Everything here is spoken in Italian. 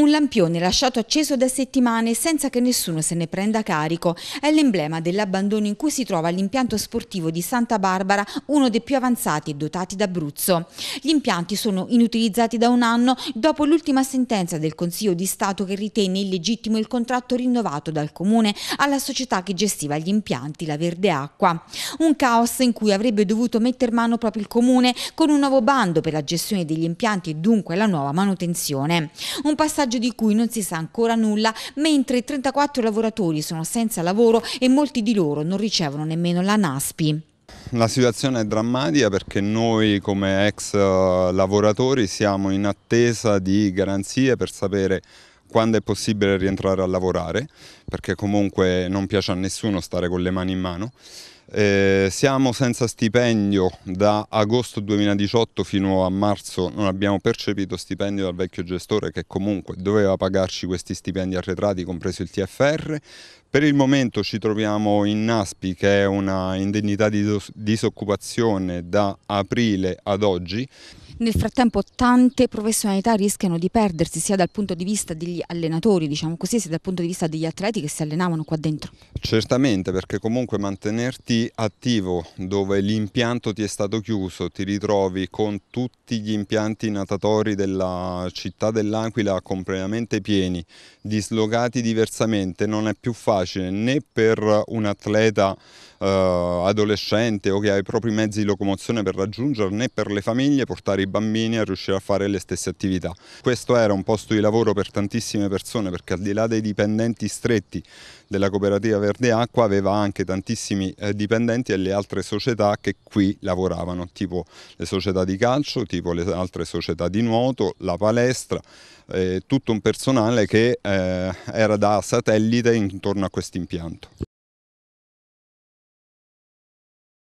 Un lampione lasciato acceso da settimane senza che nessuno se ne prenda carico è l'emblema dell'abbandono in cui si trova l'impianto sportivo di Santa Barbara, uno dei più avanzati e dotati d'Abruzzo. Gli impianti sono inutilizzati da un anno dopo l'ultima sentenza del Consiglio di Stato che ritenne illegittimo il contratto rinnovato dal Comune alla società che gestiva gli impianti, la Verde Acqua. Un caos in cui avrebbe dovuto metter mano proprio il Comune con un nuovo bando per la gestione degli impianti e dunque la nuova manutenzione. Un passaggio contagio di cui non si sa ancora nulla, mentre 34 lavoratori sono senza lavoro e molti di loro non ricevono nemmeno la NASPI. La situazione è drammatica perché noi come ex eh, lavoratori siamo in attesa di garanzie per sapere quando è possibile rientrare a lavorare, perché comunque non piace a nessuno stare con le mani in mano. Eh, siamo senza stipendio da agosto 2018 fino a marzo, non abbiamo percepito stipendio dal vecchio gestore che comunque doveva pagarci questi stipendi arretrati, compreso il TFR. Per il momento ci troviamo in NASPI che è una indennità di disoccupazione da aprile ad oggi nel frattempo tante professionalità rischiano di perdersi sia dal punto di vista degli allenatori, diciamo così, sia dal punto di vista degli atleti che si allenavano qua dentro. Certamente perché comunque mantenerti attivo dove l'impianto ti è stato chiuso, ti ritrovi con tutti gli impianti natatori della città dell'Aquila completamente pieni, dislocati diversamente, non è più facile né per un atleta eh, adolescente o che ha i propri mezzi di locomozione per raggiungere né per le famiglie portare i bambini a riuscire a fare le stesse attività. Questo era un posto di lavoro per tantissime persone perché al di là dei dipendenti stretti della cooperativa Verde Acqua aveva anche tantissimi eh, dipendenti delle altre società che qui lavoravano, tipo le società di calcio, tipo le altre società di nuoto, la palestra, eh, tutto un personale che eh, era da satellite intorno a questo impianto.